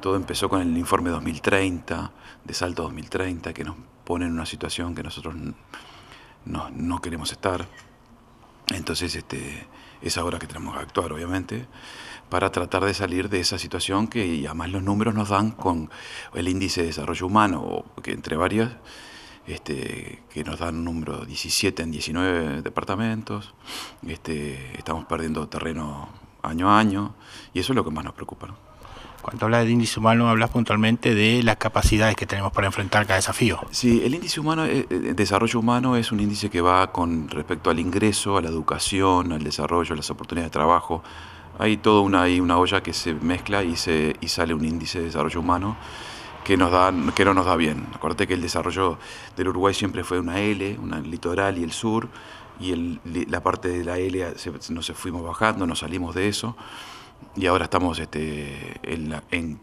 Todo empezó con el informe 2030, de Salto 2030, que nos pone en una situación que nosotros no, queremos estar. Entonces este, es ahora que tenemos que actuar, obviamente, para tratar de salir de esa situación que además los números nos dan con el índice de desarrollo humano, que entre varias, este, que nos dan un número 17 en 19 departamentos. Este, estamos perdiendo terreno año a año, y eso es lo que más nos preocupa. Cuando hablas de índice humano, hablas puntualmente de las capacidades que tenemos para enfrentar cada desafío. Sí, el índice humano, el eh, eh, desarrollo humano es un índice que va con respecto al ingreso, a la educación, al desarrollo, a las oportunidades de trabajo. Hay toda una, hay una olla que se mezcla y, se, y sale un índice de desarrollo humano que, nos da, que no nos da bien. Acuérdate que el desarrollo del Uruguay siempre fue una L, una litoral y el sur, y la parte de la L se, nos fuimos bajando, nos salimos de eso y ahora estamos, este, en, en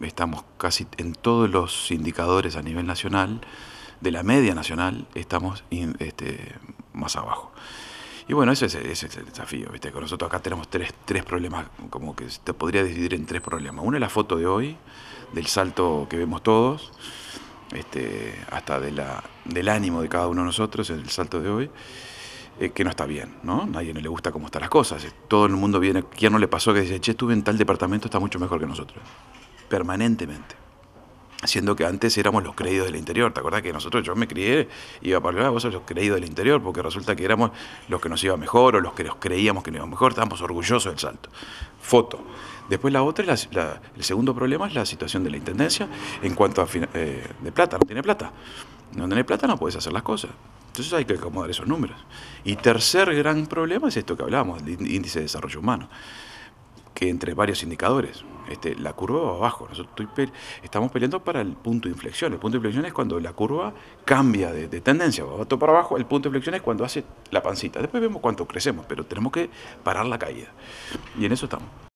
estamos casi en todos los indicadores a nivel nacional, de la media nacional, estamos este, más abajo. Y bueno, ese es, el desafío, ¿viste? nosotros acá tenemos tres, tres problemas, como que te podría dividir en tres problemas. Uno es la foto de hoy, del salto que vemos todos, este, hasta de la, del ánimo de cada uno de nosotros, en el salto de hoy. Eh, que no está bien, ¿no? Nadie le gusta cómo están las cosas. Todo el mundo viene, ¿quién no le pasó que dice, che, estuve en tal departamento, está mucho mejor que nosotros? Permanentemente. Siendo que antes éramos los creídos del interior, ¿te acordás que nosotros, yo me crié, iba a hablar, vos sos los creídos del interior, porque resulta que éramos los que nos iba mejor o los que nos creíamos que nos iba mejor, estábamos orgullosos del salto. Foto. Después la otra, el segundo problema es la situación de la Intendencia en cuanto a eh, de plata, no tiene plata. No tiene plata no puedes hacer las cosas. Entonces hay que acomodar esos números. Y tercer gran problema es esto que hablábamos, el índice de desarrollo humano, que entre varios indicadores, este, la curva va abajo. Nosotros estamos peleando para el punto de inflexión. El punto de inflexión es cuando la curva cambia de, de tendencia, va todo para abajo. El punto de inflexión es cuando hace la pancita. Después vemos cuánto crecemos, pero tenemos que parar la caída. Y en eso estamos.